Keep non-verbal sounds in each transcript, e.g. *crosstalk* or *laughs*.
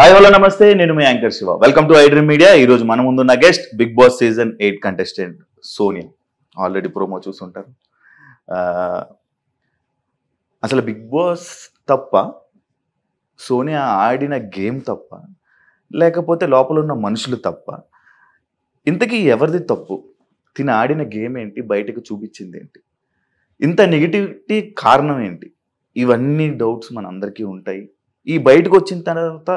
Hi hello నమస్తే నేను మీ anchor Shiva welcome to iDream media ఈ రోజు మన ముందున్న guest Big Boss season eight contestant Sonia already promo చూసుంటారు అసలు బిగ్ బాస్ తప్ప సోనియా ఆడిన గేమ్ తప్ప లేకపోతే లోపల ఉన్న మనుషులు తప్ప ఇంతకీ ఎవరిది తప్పు తిని ఆడిన గేమ్ ఏంటి బయటకు చూపించింది ఏంటి ఇంత నెగిటివిటీ కారణం ఏంటి ఇవన్నీ డౌట్స్ అందరికీ ఉంటాయి ఈ బయటకు వచ్చిన తర్వాత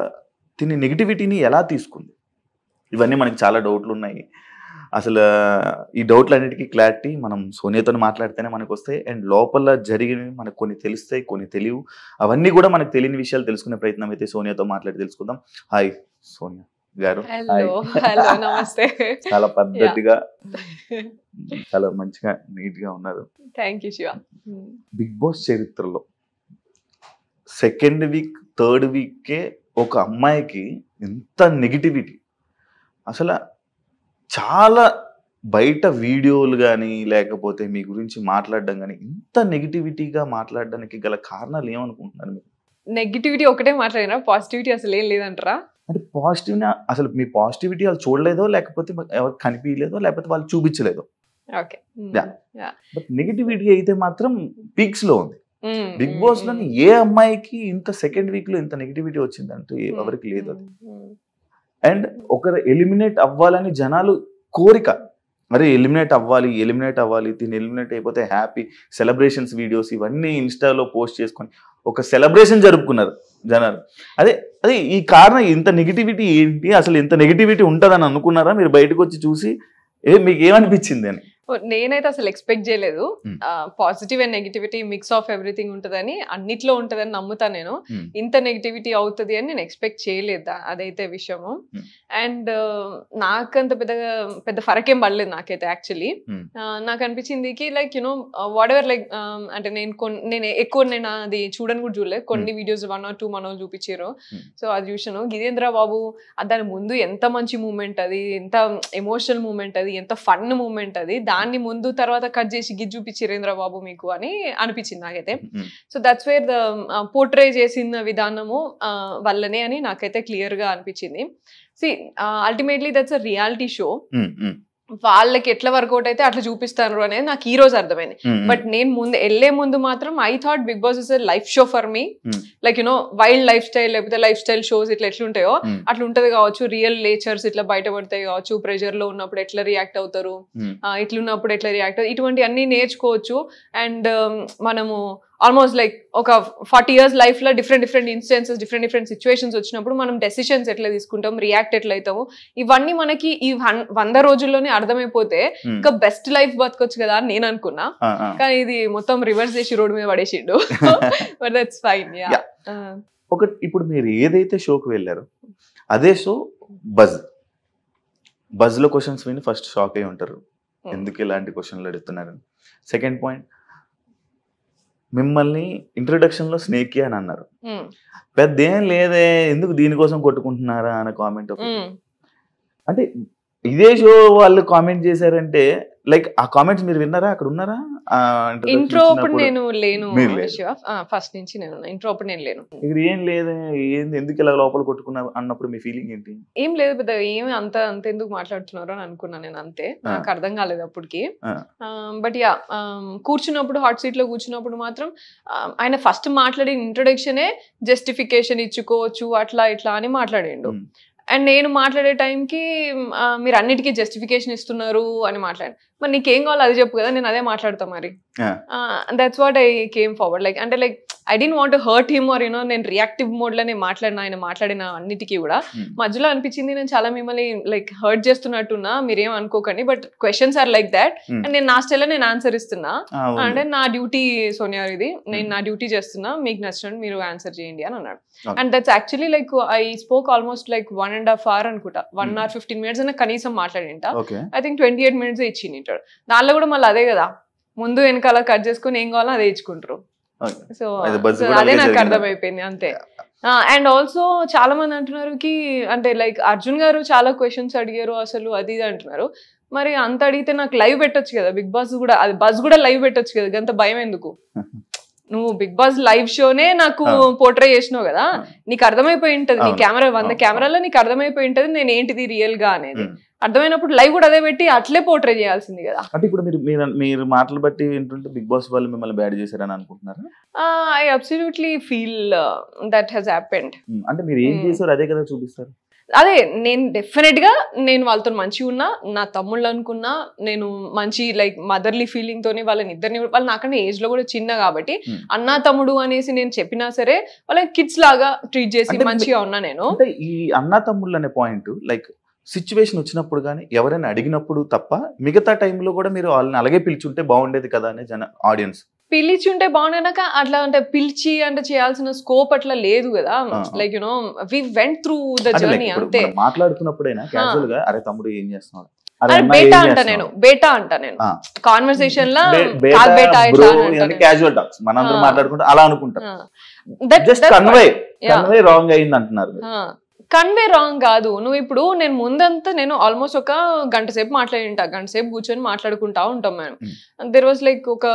దీని నెగిటివిటీని ఎలా తీసుకుంది ఇవన్నీ మనకి చాలా డౌట్లు ఉన్నాయి అసలు ఈ డౌట్లన్నిటికీ క్లారిటీ మనం సోనియాతో మాట్లాడితేనే మనకు వస్తాయి అండ్ లోపల జరిగినవి మనకు కొన్ని తెలుస్తాయి కొన్ని తెలియవు అవన్నీ కూడా మనకు తెలియని విషయాలు తెలుసుకునే ప్రయత్నం అయితే సోనియాతో మాట్లాడి తెలుసుకుందాం హాయ్ సోనియా గారు నమస్తే చాలా పద్ధతిగా చాలా మంచిగా నీట్ గా ఉన్నారు థ్యాంక్ యూ బిగ్ బాస్ చరిత్రలో సెకండ్ వీక్ థర్డ్ వీక్కే ఒక అమ్మాయికి ఎంత నెగిటివిటీ అసలు చాలా బయట వీడియోలు కానీ లేకపోతే మీ గురించి మాట్లాడడం కానీ ఇంత నెగిటివిటీగా మాట్లాడడానికి గల కారణాలు ఏమనుకుంటున్నారు మీరు నెగిటివిటీ ఒకటే మాట్లాడినా పాజిటివిటీ అసలు ఏం లేదంటారా అంటే పాజిటివ్ అసలు మీ పాజిటివిటీ వాళ్ళు చూడలేదో లేకపోతే ఎవరు కనిపించలేదో లేకపోతే వాళ్ళు చూపించలేదో ఓకే బట్ నెగిటివిటీ అయితే మాత్రం పీక్స్ లో ఉంది బిగ్ బాస్ లోని ఏ అమ్మాయికి ఇంత సెకండ్ వీక్ లో ఇంత నెగిటివిటీ వచ్చిందంటూ ఎవరికి లేదు అది అండ్ ఒకరు ఎలిమినేట్ అవ్వాలని జనాలు కోరిక మరి ఎలిమినేట్ అవ్వాలి ఎలిమినేట్ అవ్వాలి దీన్ని ఎలిమినేట్ అయిపోతే హ్యాపీ సెలబ్రేషన్స్ వీడియోస్ ఇవన్నీ ఇన్స్టాలో పోస్ట్ చేసుకొని ఒక సెలబ్రేషన్ జరుపుకున్నారు జనాలు అదే అదే ఈ కారణం ఇంత నెగిటివిటీ ఏంటి అసలు ఇంత నెగిటివిటీ ఉంటుందని అనుకున్నారా మీరు బయటకు వచ్చి చూసి ఏ మీకు ఏమనిపించింది అని నేనైతే అసలు ఎక్స్పెక్ట్ చేయలేదు positive and negativity mix of everything ఉంటుందని అన్నిట్లో ఉంటుందని నమ్ముతా నేను ఇంత నెగిటివిటీ అవుతుంది అని నేను ఎక్స్పెక్ట్ చేయలేదు అదైతే విషయము అండ్ నాకంత పెద్దగా పెద్ద ఫరకేం పడలేదు నాకైతే యాక్చువల్లీ నాకు అనిపించింది కి like you know whatever like అంటే నేను కొన్ని నేను ఎక్కువ నేను అది చూడని కూడా చూడలేదు కొన్ని వీడియోస్ వన్ ఆర్ టూ మనో చూపించారు సో అది చూసాను గిరేంద్ర బాబు దాని ముందు ఎంత మంచి మూమెంట్ అది ఎంత ఎమోషనల్ మూమెంట్ అది ఎంత ఫన్ మూమెంట్ అది దాన్ని ముందు తర్వాత కట్ చేసి గిజ్ చూపించి రేంద్రబాబు మీకు అని అనిపించింది నాకైతే so that's where the portray చేసిన విధానము వల్లనే అని నాకైతే క్లియర్ గా అనిపించింది సి ultimately that's a reality show వాళ్ళకి ఎట్లా వర్కౌట్ అయితే అట్లా చూపిస్తారు అనేది నాకు ఈ రోజు అర్థమైంది బట్ నేను ముందు వెళ్లే ముందు మాత్రం I thought Big Boss is a life show for me like you know wild lifestyle లేకపోతే లైఫ్ స్టైల్ షోస్ ఇట్లా ఎట్లుంటాయో అట్లా ఉంటది కావచ్చు రియల్ నేచర్స్ ఇట్లా బయటపడతాయి కావచ్చు ప్రెషర్ లో ఉన్నప్పుడు ఎట్లా రియాక్ట్ అవుతారు ఇట్లున్నప్పుడు ఎట్లా రియాక్ట్ ఇటువంటి అన్ని నేర్చుకోవచ్చు అండ్ um, మనము ఆల్మోస్ట్ లైక్ ఒక ఫార్టీ ఇయర్స్ లైఫ్ లో different different incidences different different situations వచ్చినప్పుడు మనం డెసిషన్స్ ఎట్లా తీసుకుంటాం రియాక్ట్ ఎట్లా అవుతాము ఇవన్నీ మనకి ఈ వంద రోజుల్లోనే అర్థమైపోతే hmm. ఇంకా బెస్ట్ లైఫ్ బతకొచ్చు కదా అని నేను అనుకున్నా కానీ ఇది మొత్తం రివర్స్ చేసి రోడ్డు మీద పడేసిండు ఫైన్ *laughs* ఒక ఇప్పుడు మీరు ఏదైతే షోకి వెళ్ళారు అదే షో బజ్ లో క్వశ్చన్స్ విని ఫస్ట్ షాక్ అయి ఉంటారు hmm. ఎందుకు ఇలాంటి క్వశ్చన్లు అడుగుతున్నారని సెకండ్ పాయింట్ మిమ్మల్ని లో స్నేకి అని అన్నారు పెద్ద ఏం లేదే ఎందుకు దీనికోసం కొట్టుకుంటున్నారా అనే కామెంట్ అంటే ఇదే షో వాళ్ళు కామెంట్ చేశారంటే లైక్ ఆ కామెంట్స్ మీరు విన్నారా అక్కడ ఉన్నారా ఇంట్రో అప్పుడు నేను లేను ఫస్ట్ నుంచి నేను ఇంట్రో అప్పుడు నేను లేను ఇక్కడ ఏం లేదు ఏంది ఎందుకు ఇలా లోపల కొట్టుకున్నా అన్నప్పుడు మీ ఫీలింగ్ ఏంటి ఏం లేదు పెద్ద ఏమి అంత అంత ఎందుకు మాట్లాడుతున్నారు అని అనుకున్నాను నేను అంతే నాకు అర్థం కాలేదు అప్పటికి బట్ యా um, కూర్చున్నప్పుడు హాట్ సీట్ లో కూర్చున్నప్పుడు మాత్రం ఆయన ఫస్ట్ మాట్లాడిన ఇంట్రొడక్షనే జస్టిఫికేషన్ ఇచ్చుకోవచ్చు అట్లా ఇట్లా అని మాట్లాడిండు అండ్ నేను మాట్లాడే టైంకి మీరు అన్నిటికీ జస్టిఫికేషన్ ఇస్తున్నారు అని మాట్లాడాను మరి నీకేం కావాలో అది చెప్పు కదా నేను అదే మాట్లాడతా మరి that's what I came forward like అంటే like I didn't want hurt him or you know నేను రియాక్టివ్ మోడ్ లో నేను మాట్లాడిన ఆయన మాట్లాడిన అన్నిటికీ కూడా hmm. మధ్యలో అనిపించింది నేను చాలా మిమ్మల్ని లైక్ హర్ట్ చేస్తున్నట్టున్నా మీరేం అనుకోకండి but questions are like that and నేను నా స్టైల్లో నేను ఆన్సర్ ఇస్తున్నా అంటే నా డ్యూటీ సోనియా ఇది నేను hmm. నా డ్యూటీ చేస్తున్నా మీకు నచ్చినట్టు మీరు ఆన్సర్ చేయండి అని అన్నాడు and that's actually like I spoke almost like one and half hour అనుకుంటా వన్ అవర్ ఫిఫ్టీన్ మినిట్స్ అయినా కనీసం మాట్లాడింటా I think twenty eight minutes ఇచ్చింది చేస్తాడు దానిలో కూడా మళ్ళీ అదే కదా ముందు వెనకాల కట్ చేసుకుని ఏం కావాలో అదే ఇచ్చుకుంటారు సో అదే నాకు అర్థమైపోయింది అంతే అండ్ ఆల్సో చాలా మంది అంటున్నారు కి అంటే లైక్ అర్జున్ గారు చాలా క్వశ్చన్స్ అడిగారు అసలు అది ఇది అంటున్నారు మరి అంత అడిగితే నాకు లైవ్ పెట్టచ్చు కదా బిగ్ బాస్ కూడా అది బస్ కూడా లైవ్ పెట్టొచ్చు కదా అంత భయం ఎందుకు నువ్వు బిగ్ బాస్ లైవ్ షోనే నాకు పోర్ట్రే చేసినావు కదా నీకు అర్థమైపోయి ఉంటది నీ కెమెరా వంద కెమెరాలో నీకు అర్థమైపోయి ఉంటది నేను ఏంటిది రియల్ గా అనేది అర్థమైనప్పుడు లైవ్ కూడా అదే పెట్టి అట్లే పోర్ట్రే చేయాల్సింది కదా అంటే ఇప్పుడు మీరు మీరు మాటలు బట్టి ఏంటంటే బిగ్ బాస్ వాళ్ళు మిమ్మల్ని బ్యాడ్ చేశారని అనుకుంటున్నారు I absolutely feel that has happened అంటే మీరు ఏం చేశారు అదే కదా చూపిస్తారు అదే నేను డెఫినెట్ గా నేను వాళ్ళతో మంచిగా ఉన్నా నా తమ్ముళ్ళు అనుకున్నా నేను మంచి లైక్ మదర్లీ ఫీలింగ్ తోని వాళ్ళని ఇద్దరిని వాళ్ళు నాకన్నా ఏజ్ లో కూడా చిన్న కాబట్టి అన్నా తమ్ముడు అనేసి నేను చెప్పినా సరే వాళ్ళని కిడ్స్ లాగా ట్రీట్ చేసి మంచిగా ఉన్నా నేను ఈ అన్న తమ్ముళ్ళు అనే పాయింట్ లైక్ సిచ్యువేషన్ వచ్చినప్పుడు కానీ ఎవరైనా అడిగినప్పుడు తప్ప మిగతా టైంలో కూడా మీరు వాళ్ళని అలాగే పిలిచుంటే బాగుండేది కదా అనే జన ఆడియన్స్ పిలిచి ఉంటే బాగున్నాక అట్లా అంటే పిలిచి అంటే చేయాల్సిన స్కోప్ అట్లా లేదు కదా like you know we went through the journey అంతే మాట్లాడుతున్నప్పుడైనా క్యాజువల్ గా అరే తమ్ముడు ఏం చేస్తున్నాడు బేటా అంట నేను బేటా అంట నేను అలా అనుకుంటాం జస్ట్ కన్వే కన్వే రాంగ్ అయింది అంటున్నారు కన్వే రాంగ్ కాదు నువ్వు ఇప్పుడు నేను ముందంతా నేను ఆల్మోస్ట్ ఒక గంట సేపు ఉంటా గంట సేపు కూర్చొని మాట్లాడుకుంటా ఉంటాం మేము దెర్ వాజ్ లైక్ ఒక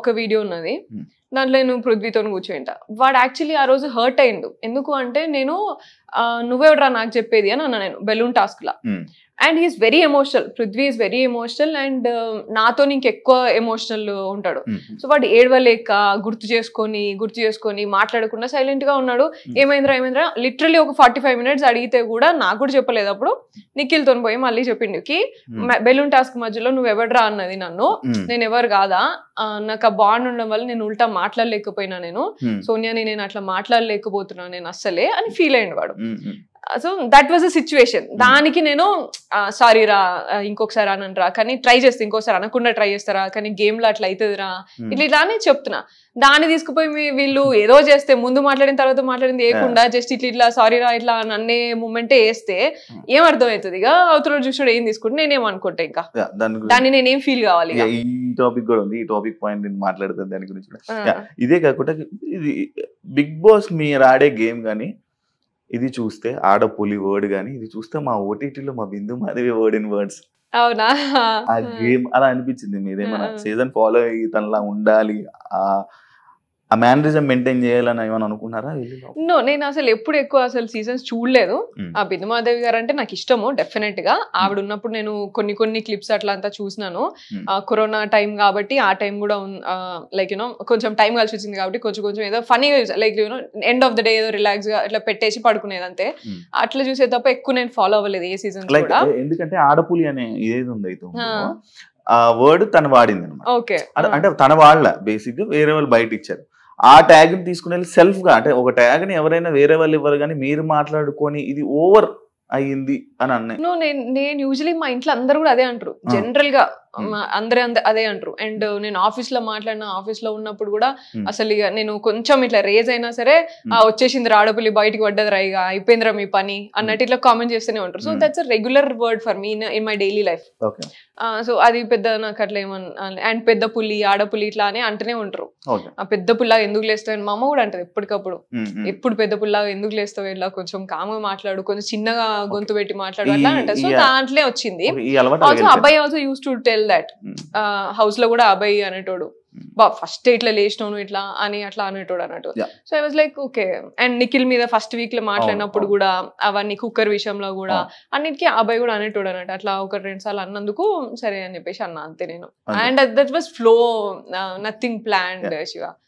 ఒక వీడియో ఉన్నది hmm. దాంట్లో నేను పృథ్వీతో కూర్చుంటా వాడు యాక్చువల్లీ ఆ రోజు హర్ట్ అయిండు ఎందుకు అంటే నేను నువ్వెవడరా నాకు చెప్పేది అని అన్నా నేను బెలూన్ టాస్క్ లా and he's very emotional Prithvi is very emotional and నాతో నీకు ఎక్కువ ఎమోషనల్ ఉంటాడు సో hmm. వాడు ఏడవలేక గుర్తు చేసుకొని గుర్తు చేసుకొని మాట్లాడకుండా సైలెంట్ గా ఉన్నాడు hmm. ఏమైందిరా ఏమైందిరా లిటరలీ ఒక ఫార్టీ ఫైవ్ మినిట్స్ అడిగితే కూడా నాకు కూడా చెప్పలేదు అప్పుడు నిఖిల్తో పోయి మళ్ళీ చెప్పిండుకి hmm. బెలూన్ టాస్క్ మధ్యలో నువ్వు ఎవడరా అన్నది నన్ను నేను ఎవరు కాదా నాకు ఆ బాండ్ ఉండడం వల్ల నేను ఉల్టా మాట్లాడలేకపోయినా నేను సోనియాని నేను అట్లా మాట్లాడలేకపోతున్నా నేను అస్సలే అని ఫీల్ అయ్యింది వాడు so that was a situation దానికి నేను సారీ రా ఇంకొకసారి రా కానీ ట్రై చేస్తే ఇంకోసారి అనకుండా ట్రై చేస్తారా కానీ గేమ్ లో అట్లా అవుతుందిరా mm. ఇట్లా ఇట్లా అని చెప్తున్నా దాన్ని తీసుకుపోయి వీళ్ళు ఏదో చేస్తే ముందు మాట్లాడిన తర్వాత మాట్లాడింది వేయకుండా జస్ట్ ఇట్లా ఇట్లా సారీ రా ఇట్లా అన్నే మూమెంటే వేస్తే mm. ఏం అర్థం అవుతుంది ఇక అవతల చూసాడు ఏం తీసుకుంటే నేనేం అనుకుంటా ఇంకా దాన్ని నేనేం ఫీల్ కావాలి ఈ టాపిక్ కూడా ఉంది ఈ టాపిక్ పాయింట్ నేను మాట్లాడుతాను దాని గురించి ఇదే కాకుండా ఇది బిగ్ బాస్ మీరు ఆడే గేమ్ కానీ ఇది చూస్తే ఆడపులి వర్డ్ కానీ ఇది చూస్తే మా ఓటీటీలో మా Bindu Madhavi word in words అవునా ఆ గేమ్ అలా అనిపించింది మీదేమన్నా సీజన్ ఫాలో అయ్యి తనలా ఉండాలి ఆ ఆ మేనరిజం మెయింటైన్ చేయాలని ఏమైనా అనుకున్నారా నో నేను అసలు ఎప్పుడు ఎక్కువ అసలు సీజన్స్ చూడలేదు ఆ బిందుమాదేవి గారు అంటే నాకు ఇష్టము డెఫినెట్ గా ఆవిడ ఉన్నప్పుడు నేను కొన్ని కొన్ని క్లిప్స్ అట్లా అంతా చూసినాను కరోనా టైం కాబట్టి ఆ టైం కూడా లైక్ యూనో కొంచెం టైం కలిసి వచ్చింది కాబట్టి కొంచెం కొంచెం ఏదో ఫనీగా like you know end of the day ఏదో రిలాక్స్ గా ఇట్లా పెట్టేసి పడుకునేది అంతే అట్లా చూసే తప్ప ఎక్కువ నేను ఫాలో అవ్వలేదు ఏ సీజన్ కూడా ఎందుకంటే ఆడపులి అనే ఏది ఉంది ఆ వర్డ్ తను వాడింది అంటే తన వాళ్ళ బేసిక్ గా వేరే వాళ్ళు బయట ఇచ్చారు ఆ ట్యాగ్ని తీసుకుని వెళ్ళి సెల్ఫ్గా అంటే ఒక ట్యాగ్ని ఎవరైనా వేరే వాళ్ళు ఇవ్వరు కానీ మీరు మాట్లాడుకొని ఇది ఓవర్ అయ్యింది అని అన్నాయి నేను యూజువలీ మా ఇంట్లో అందరూ కూడా అదే అంటారు జనరల్ గా అందరే అందరు అదే అంటారు అండ్ నేను ఆఫీస్ లో మాట్లాడిన ఆఫీస్ లో ఉన్నప్పుడు కూడా అసలు ఇక నేను కొంచెం ఇట్లా రేజ్ అయినా సరే వచ్చేసింది రాడపల్లి బయటికి పడ్డది రా ఇక అయిపోయిందిరా మీ పని అన్నట్టు ఇట్లా కామెంట్ చేస్తూనే ఉంటారు so that's regular word for me in my daily life so అది పెద్ద నాకు అట్లా ఏమన్నా అండ్ పెద్ద పులి ఆడపులి ఇట్లా అని అంటూనే ఉంటారు ఆ పెద్ద పుల్ల ఎందుకు లేస్తావు మా అమ్మ కూడా అంటది ఎప్పటికప్పుడు ఎప్పుడు పెద్ద పుల్ల ఎందుకు లేస్తావు ఇలా కొంచెం కామ్గా మాట్లాడు కొంచెం చిన్నగా గొంతు పెట్టి మాట్లాడు అట్లా అంటారు సో దాంట్లో వచ్చింది అబ్బాయి used to tell tell that house లో కూడా అబ్బాయి అనేటోడు hmm. బా ఫస్ట్ ఇట్లా లేచినావు ఇట్లా అని అట్లా అనేటోడు అన్నట్టు so I was like okay and Nikhil మీద ఫస్ట్ వీక్ లో మాట్లాడినప్పుడు oh, oh. కూడా అవన్నీ కుక్కర్ విషయంలో కూడా oh. అన్నిటికీ అబ్బాయి కూడా అనేటోడు అన్నట్టు అట్లా ఒక రెండు సార్లు అన్నందుకు సరే అని చెప్పేసి అన్నా అంతే నేను and that was flow nothing plan Shiva